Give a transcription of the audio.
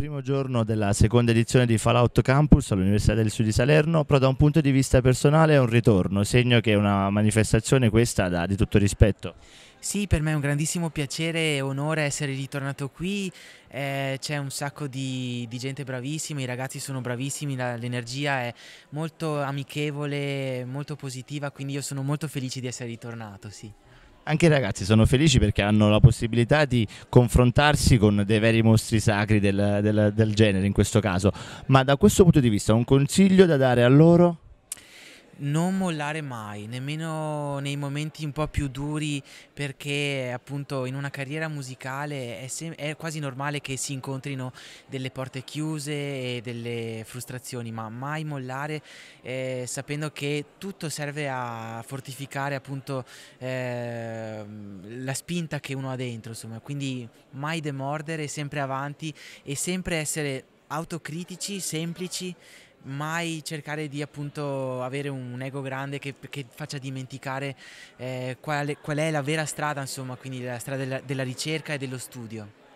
primo giorno della seconda edizione di Fallout Campus all'Università del Sud di Salerno, però da un punto di vista personale è un ritorno, segno che una manifestazione questa dà di tutto rispetto. Sì, per me è un grandissimo piacere e onore essere ritornato qui, eh, c'è un sacco di, di, gente bravissima, i ragazzi sono bravissimi, l'energia è molto amichevole, molto positiva, quindi io sono molto felice di essere ritornato, sì. Anche i ragazzi sono felici perché hanno la possibilità di confrontarsi con dei veri mostri sacri del, del, del genere in questo caso. Ma da questo punto di vista un consiglio da dare a loro? non mollare mai, nemmeno nei momenti un po' più duri, perché appunto in una carriera musicale è, è, quasi normale che si incontrino delle porte chiuse e delle frustrazioni, ma mai mollare eh, sapendo che tutto serve a fortificare appunto eh, la spinta che uno ha dentro, insomma, quindi mai demordere, sempre avanti e sempre essere autocritici, semplici mai cercare di appunto avere un ego grande che, che faccia dimenticare eh, qual, qual, è la vera strada, insomma, quindi la strada della, della ricerca e dello studio.